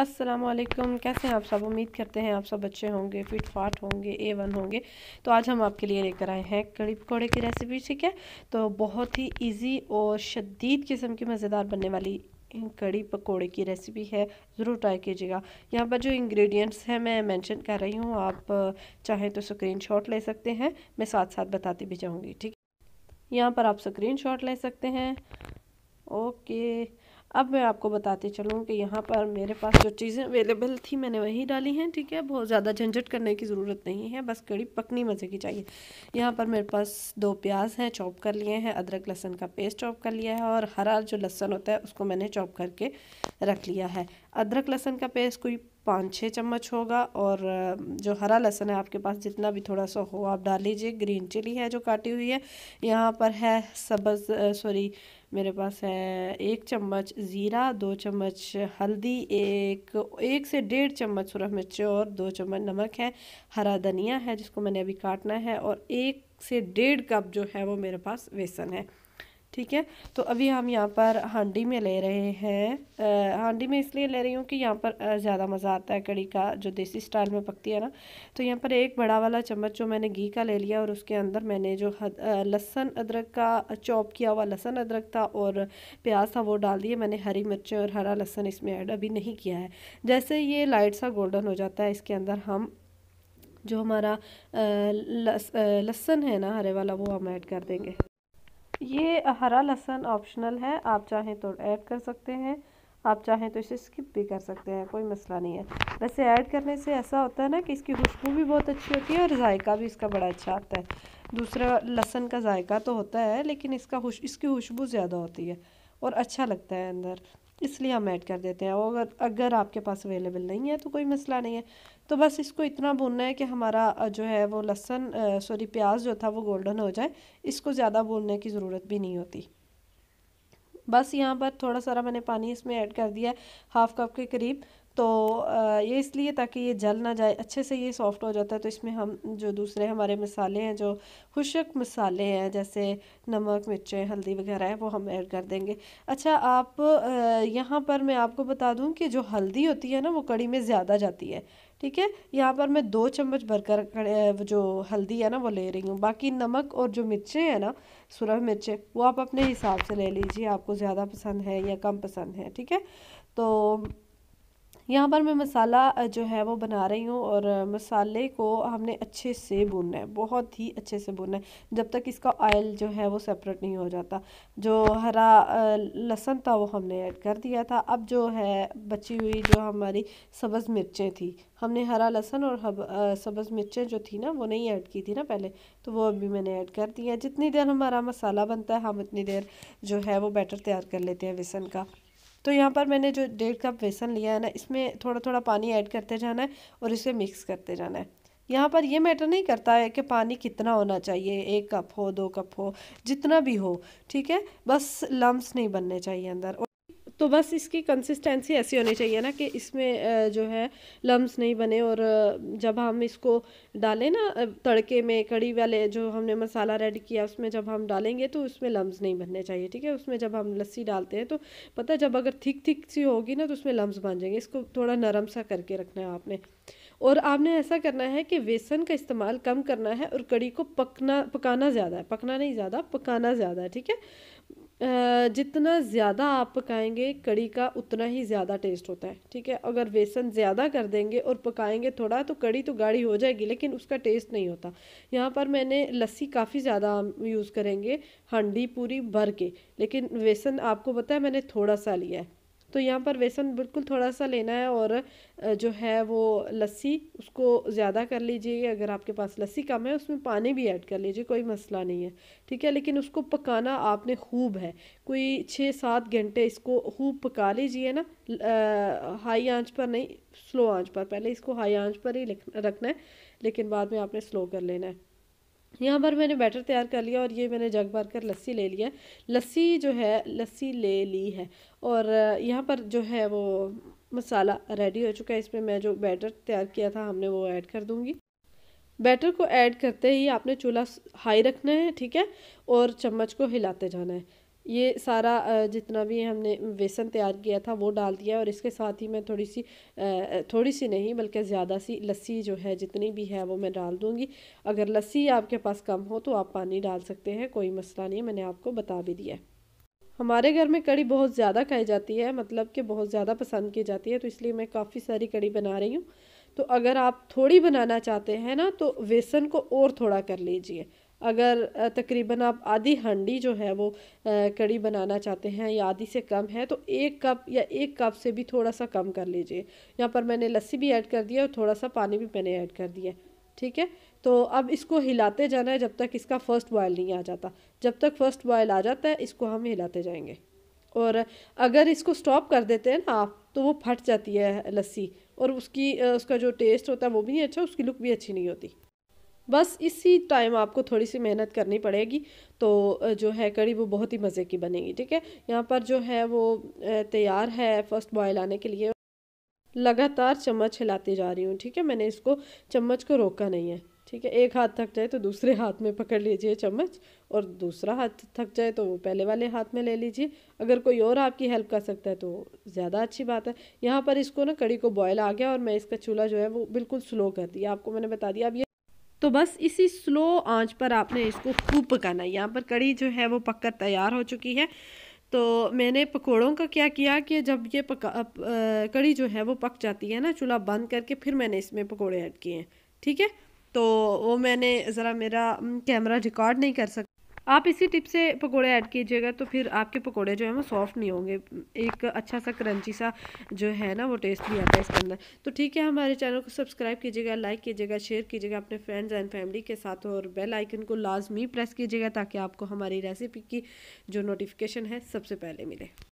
असलम कैसे हैं आप सब उम्मीद करते हैं आप सब अच्छे होंगे फिट फाट होंगे ए वन होंगे तो आज हम आपके लिए लेकर आए हैं कड़ी पकौड़े की रेसिपी ठीक है तो बहुत ही इजी और शदीद किस्म की मज़ेदार बनने वाली कड़ी पकोड़े की रेसिपी है ज़रूर ट्राई कीजिएगा यहाँ पर जो इंग्रेडिएंट्स हैं मैं मेंशन कर रही हूँ आप चाहें तो स्क्रीनशॉट ले सकते हैं मैं साथ साथ बताती भी जाऊँगी ठीक यहाँ पर आप स्क्रीनशॉट ले सकते हैं ओके अब मैं आपको बताती चलूँ कि यहाँ पर मेरे पास जो चीज़ें अवेलेबल थी मैंने वही डाली हैं ठीक है बहुत ज़्यादा झंझट करने की ज़रूरत नहीं है बस कड़ी पकनी मज़े की चाहिए यहाँ पर मेरे पास दो प्याज हैं चॉप कर लिए हैं अदरक लहसन का पेस्ट चॉप कर लिया है और हरा जो लहसन होता है उसको मैंने चॉप करके रख लिया है अदरक लहसन का पेस्ट कोई पाँच छः चम्मच होगा और जो हरा लहसन है आपके पास जितना भी थोड़ा सा हो आप डाल लीजिए ग्रीन चिली है जो काटी हुई है यहाँ पर है सब्ज़ सॉरी मेरे पास है एक चम्मच ज़ीरा दो चम्मच हल्दी एक एक से डेढ़ चम्मच सूरख मिर्च और दो चम्मच नमक है हरा धनिया है जिसको मैंने अभी काटना है और एक से डेढ़ कप जो है वो मेरे पास बेसन है ठीक है तो अभी हम यहाँ पर हांडी में ले रहे हैं हांडी में इसलिए ले रही हूँ कि यहाँ पर ज़्यादा मज़ा आता है कड़ी का जो देसी स्टाइल में पकती है ना तो यहाँ पर एक बड़ा वाला चम्मच जो मैंने घी का ले लिया और उसके अंदर मैंने जो लहसन अदरक का चॉप किया हुआ लहसन अदरक था और प्याज था वो डाल दिए मैंने हरी मिर्चें और हरा लहसन इसमें ऐड अभी नहीं किया है जैसे ये लाइट सा गोल्डन हो जाता है इसके अंदर हम जो हमारा लहसन है ना हरे वाला वो हम ऐड कर देंगे ये हरा लहसन ऑप्शनल है आप चाहें तो ऐड कर सकते हैं आप चाहें तो इसे स्किप भी कर सकते हैं कोई मसला नहीं है वैसे ऐड करने से ऐसा होता है ना कि इसकी खुशबू भी बहुत अच्छी होती है और जायका भी इसका बड़ा अच्छा आता है दूसरा लहसन का जायका तो होता है लेकिन इसका इसकी खुशबू ज़्यादा होती है और अच्छा लगता है अंदर इसलिए हम ऐड कर देते हैं और अगर अगर आपके पास अवेलेबल नहीं है तो कोई मसला नहीं है तो बस इसको इतना भूनना है कि हमारा जो है वो लहसन सॉरी प्याज जो था वो गोल्डन हो जाए इसको ज़्यादा भूनने की ज़रूरत भी नहीं होती बस यहाँ पर थोड़ा सारा मैंने पानी इसमें ऐड कर दिया है हाफ़ कप के करीब तो ये इसलिए ताकि ये जल ना जाए अच्छे से ये सॉफ्ट हो जाता है तो इसमें हम जो दूसरे हमारे मसाले हैं जो खुशक मसाले हैं जैसे नमक मिर्चें हल्दी वगैरह है वो हम ऐड कर देंगे अच्छा आप यहाँ पर मैं आपको बता दूँ कि जो हल्दी होती है ना वो कड़ी में ज़्यादा जाती है ठीक है यहाँ पर मैं दो चम्मच भरकर जो हल्दी है ना वो ले रही हूँ बाकी नमक और जो मिर्चें हैं ना सुरह मिर्चें वो आप अपने हिसाब से ले लीजिए आपको ज़्यादा पसंद है या कम पसंद है ठीक है तो यहाँ पर मैं मसाला जो है वो बना रही हूँ और मसाले को हमने अच्छे से भुनना है बहुत ही अच्छे से भुनना है जब तक इसका ऑयल जो है वो सेपरेट नहीं हो जाता जो हरा लहसन था वो हमने ऐड कर दिया था अब जो है बची हुई जो हमारी सब्ज़ मिर्चें थी हमने हरा लहसन और हब सब्ज़ मिर्चें जो थी ना वो नहीं ऐड की थी ना पहले तो वो अभी मैंने ऐड कर दिया जितनी देर हमारा मसाला बनता है हम उतनी देर जो है वो बैटर तैयार कर लेते हैं बेसन का तो यहाँ पर मैंने जो डेढ़ कप बेसन लिया है ना इसमें थोड़ा थोड़ा पानी ऐड करते जाना है और इसे मिक्स करते जाना है यहाँ पर ये मैटर नहीं करता है कि पानी कितना होना चाहिए एक कप हो दो कप हो जितना भी हो ठीक है बस लम्ब नहीं बनने चाहिए अंदर तो बस इसकी कंसिस्टेंसी ऐसी होनी चाहिए ना कि इसमें जो है लम्स नहीं बने और जब हम इसको डालें ना तड़के में कड़ी वाले जो हमने मसाला रेड किया उसमें जब हम डालेंगे तो उसमें लम्स नहीं बनने चाहिए ठीक है उसमें जब हम लस्सी डालते हैं तो पता है जब अगर थिक थिक सी होगी ना तो उसमें लम्स बन जाएंगे इसको थोड़ा नरम सा करके रखना है आपने और आपने ऐसा करना है कि बेसन का इस्तेमाल कम करना है और कड़ी को पकना पकाना ज़्यादा है पकना नहीं ज़्यादा पकाना ज़्यादा है ठीक है जितना ज़्यादा आप पकाएंगे कड़ी का उतना ही ज़्यादा टेस्ट होता है ठीक है अगर बेसन ज़्यादा कर देंगे और पकाएंगे थोड़ा तो कड़ी तो गाढ़ी हो जाएगी लेकिन उसका टेस्ट नहीं होता यहाँ पर मैंने लस्सी काफ़ी ज़्यादा यूज़ करेंगे हंडी पूरी भर के लेकिन बेसन आपको पता है मैंने थोड़ा सा लिया है तो यहाँ पर बेसन बिल्कुल थोड़ा सा लेना है और जो है वो लस्सी उसको ज़्यादा कर लीजिए अगर आपके पास लस्सी कम है उसमें पानी भी ऐड कर लीजिए कोई मसला नहीं है ठीक है लेकिन उसको पकाना आपने खूब है कोई छः सात घंटे इसको खूब पका लीजिए ना आ, हाई आंच पर नहीं स्लो आंच पर पहले इसको हाई आंच पर ही रखना है लेकिन बाद में आपने स्लो कर लेना है यहाँ पर मैंने बैटर तैयार कर लिया और ये मैंने जग भर कर लस्सी ले लिया लस्सी जो है लस्सी ले ली है और यहाँ पर जो है वो मसाला रेडी हो चुका है इसमें मैं जो बैटर तैयार किया था हमने वो ऐड कर दूँगी बैटर को ऐड करते ही आपने चूल्हा हाई रखना है ठीक है और चम्मच को हिलाते जाना है ये सारा जितना भी हमने बेसन तैयार किया था वो डाल दिया और इसके साथ ही मैं थोड़ी सी थोड़ी सी नहीं बल्कि ज़्यादा सी लस्सी जो है जितनी भी है वो मैं डाल दूँगी अगर लस्सी आपके पास कम हो तो आप पानी डाल सकते हैं कोई मसला नहीं मैंने आपको बता भी दिया है हमारे घर में कड़ी बहुत ज़्यादा खाई जाती है मतलब कि बहुत ज़्यादा पसंद की जाती है तो इसलिए मैं काफ़ी सारी कड़ी बना रही हूँ तो अगर आप थोड़ी बनाना चाहते हैं ना तो बेसन को और थोड़ा कर लीजिए अगर तकरीबन आप आधी हंडी जो है वो कड़ी बनाना चाहते हैं या आधी से कम है तो एक कप या एक कप से भी थोड़ा सा कम कर लीजिए यहाँ पर मैंने लस्सी भी ऐड कर दिया और थोड़ा सा पानी भी मैंने ऐड कर दिया ठीक है तो अब इसको हिलाते जाना है जब तक इसका फ़र्स्ट बॉयल नहीं आ जाता जब तक फ़र्स्ट बॉयल आ जाता है इसको हम हिलाते जाएंगे और अगर इसको स्टॉप कर देते हैं ना आप तो वो फट जाती है लस्सी और उसकी उसका जो टेस्ट होता है वो भी नहीं अच्छा उसकी लुक भी अच्छी नहीं होती बस इसी टाइम आपको थोड़ी सी मेहनत करनी पड़ेगी तो जो है कड़ी वो बहुत ही मज़े की बनेगी ठीक है यहाँ पर जो है वो तैयार है फर्स्ट बॉयल आने के लिए लगातार चम्मच हिलाती जा रही हूँ ठीक है मैंने इसको चम्मच को रोका नहीं है ठीक है एक हाथ थक जाए तो दूसरे हाथ में पकड़ लीजिए चम्मच और दूसरा हाथ थक जाए तो वो पहले वाले हाथ में ले लीजिए अगर कोई और आपकी हेल्प कर सकता है तो ज़्यादा अच्छी बात है यहाँ पर इसको ना कड़ी को बॉयल आ गया और मैं इसका चूल्हा जो है वो बिल्कुल स्लो कर दिया आपको मैंने बता दिया अब ये तो बस इसी स्लो आंच पर आपने इसको खूब पकाना है यहाँ पर कड़ी जो है वो पककर तैयार हो चुकी है तो मैंने पकोड़ों का क्या किया कि जब ये पका कड़ी जो है वो पक जाती है ना चूल्हा बंद करके फिर मैंने इसमें पकोड़े ऐड किए हैं ठीक है तो वो मैंने ज़रा मेरा कैमरा रिकॉर्ड नहीं कर सका आप इसी टिप से पकोड़े ऐड कीजिएगा तो फिर आपके पकोड़े जो हैं वो सॉफ्ट नहीं होंगे एक अच्छा सा क्रंची सा जो है ना वो टेस्ट भी आता है इसके अंदर तो ठीक है हमारे चैनल को सब्सक्राइब कीजिएगा लाइक कीजिएगा शेयर कीजिएगा अपने फ्रेंड्स एंड फैमिली के साथ और बेल आइकन को लाजमी प्रेस कीजिएगा ताकि आपको हमारी रेसिपी की जो नोटिफिकेशन है सबसे पहले मिले